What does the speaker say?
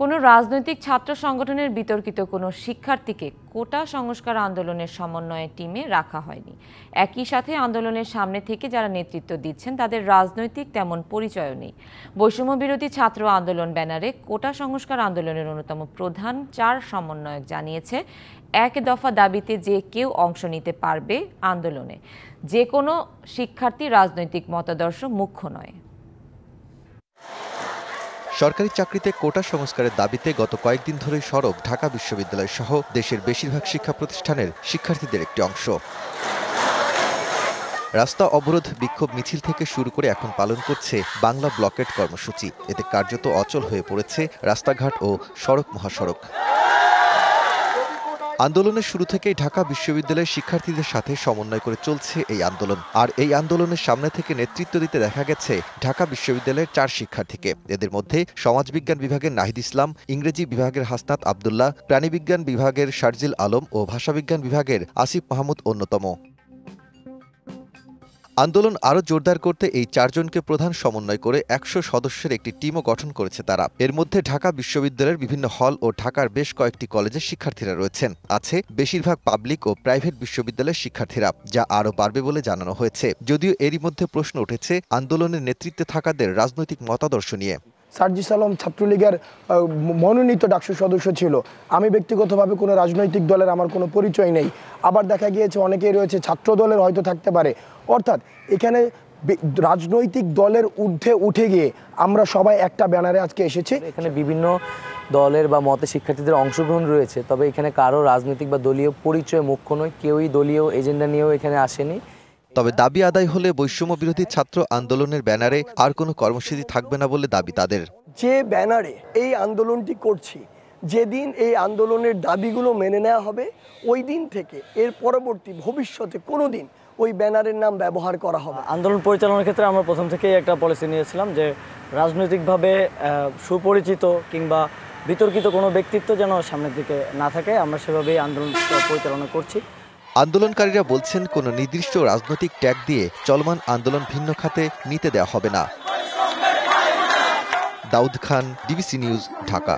কোনো রাজনৈতিক ছাত্র সংগঠনের বিতর্কিত কোনো শিক্ষার্থীকে কোটা সংস্কার আন্দোলনের সমন্বয়ে টিমে রাখা হয়নি একই সাথে আন্দোলনের সামনে থেকে যারা নেতৃত্ব দিচ্ছেন তাদের রাজনৈতিক তেমন পরিচয় নেই বৈষম্য বিরোধী ছাত্র আন্দোলন ব্যানারে কোটা সংস্কার আন্দোলনের অন্যতম প্রধান চার সমন্বয়ক জানিয়েছে এক দফা দাবিতে যে কেউ অংশ নিতে পারবে আন্দোলনে যে কোনো শিক্ষার্থী রাজনৈতিক মতাদর্শ মুখ্য নয় সরকারি চাকরিতে কোটা সংস্কারের দাবিতে গত কয়েকদিন ধরে সড়ক ঢাকা বিশ্ববিদ্যালয় সহ দেশের বেশিরভাগ শিক্ষা প্রতিষ্ঠানের শিক্ষার্থীদের একটি অংশ রাস্তা অবরোধ বিক্ষোভ মিছিল থেকে শুরু করে এখন পালন করছে বাংলা ব্লকেট কর্মসূচি এতে কার্যত অচল হয়ে পড়েছে রাস্তাঘাট ও সড়ক মহাসড়ক আন্দোলনের শুরু থেকেই ঢাকা বিশ্ববিদ্যালয়ের শিক্ষার্থীদের সাথে সমন্বয় করে চলছে এই আন্দোলন আর এই আন্দোলনের সামনে থেকে নেতৃত্ব দিতে দেখা গেছে ঢাকা বিশ্ববিদ্যালয়ের চার শিক্ষার্থীকে এদের মধ্যে সমাজবিজ্ঞান বিভাগের নাহিদ ইসলাম ইংরেজি বিভাগের হাসনাত আবদুল্লাহ প্রাণীবিজ্ঞান বিভাগের শারজিল আলম ও ভাষাবিজ্ঞান বিভাগের আসিফ মাহমুদ অন্যতম আন্দোলন আরও জোরদার করতে এই চারজনকে প্রধান সমন্বয় করে একশো সদস্যের একটি টিমও গঠন করেছে তারা এর মধ্যে ঢাকা বিশ্ববিদ্যালয়ের বিভিন্ন হল ও ঢাকার বেশ কয়েকটি কলেজের শিক্ষার্থীরা রয়েছেন আছে বেশিরভাগ পাবলিক ও প্রাইভেট বিশ্ববিদ্যালয়ের শিক্ষার্থীরা যা আরও বাড়বে বলে জানানো হয়েছে যদিও এরই মধ্যে প্রশ্ন উঠেছে আন্দোলনের নেতৃত্বে থাকাদের রাজনৈতিক মতাদর্শ নিয়ে সার্জিস আলম ছাত্রলীগের মনোনীত ডাকসু সদস্য ছিল আমি ব্যক্তিগতভাবে কোনো রাজনৈতিক দলের আমার কোনো পরিচয় নেই আবার দেখা গিয়েছে অনেকেই রয়েছে ছাত্র দলের হয়তো থাকতে পারে অর্থাৎ এখানে রাজনৈতিক দলের ঊর্ধ্বে উঠে গিয়ে আমরা সবাই একটা ব্যানারে আজকে এসেছি এখানে বিভিন্ন দলের বা মতে শিক্ষার্থীদের অংশগ্রহণ রয়েছে তবে এখানে কারো রাজনৈতিক বা দলীয় পরিচয় মুখ্য নয় কেউই দলীয় এজেন্ডা নিয়েও এখানে আসেনি তবে দাবি আদায় হলে বৈষম্য বিরোধী ছাত্র আন্দোলনের ব্যানারে আর কোনো কর্মসূচি থাকবে না বলে দাবি তাদের যে ব্যানারে এই আন্দোলনটি করছি যেদিন এই আন্দোলনের দাবিগুলো মেনে নেওয়া হবে ওই দিন থেকে এর পরবর্তী ভবিষ্যতে কোনো দিন ওই ব্যানারের নাম ব্যবহার করা হবে আন্দোলন পরিচালনার ক্ষেত্রে আমরা প্রথম থেকেই একটা পলিসি নিয়েছিলাম যে রাজনৈতিকভাবে সুপরিচিত কিংবা বিতর্কিত কোনো ব্যক্তিত্ব যেন সামনের দিকে না থাকে আমরা সেভাবেই আন্দোলন পরিচালনা করছি আন্দোলনকারীরা বলছেন কোনো নির্দিষ্ট রাজনৈতিক ট্যাগ দিয়ে চলমান আন্দোলন ভিন্ন খাতে নিতে দেওয়া হবে না দাউদ খান ডিবিসি নিউজ ঢাকা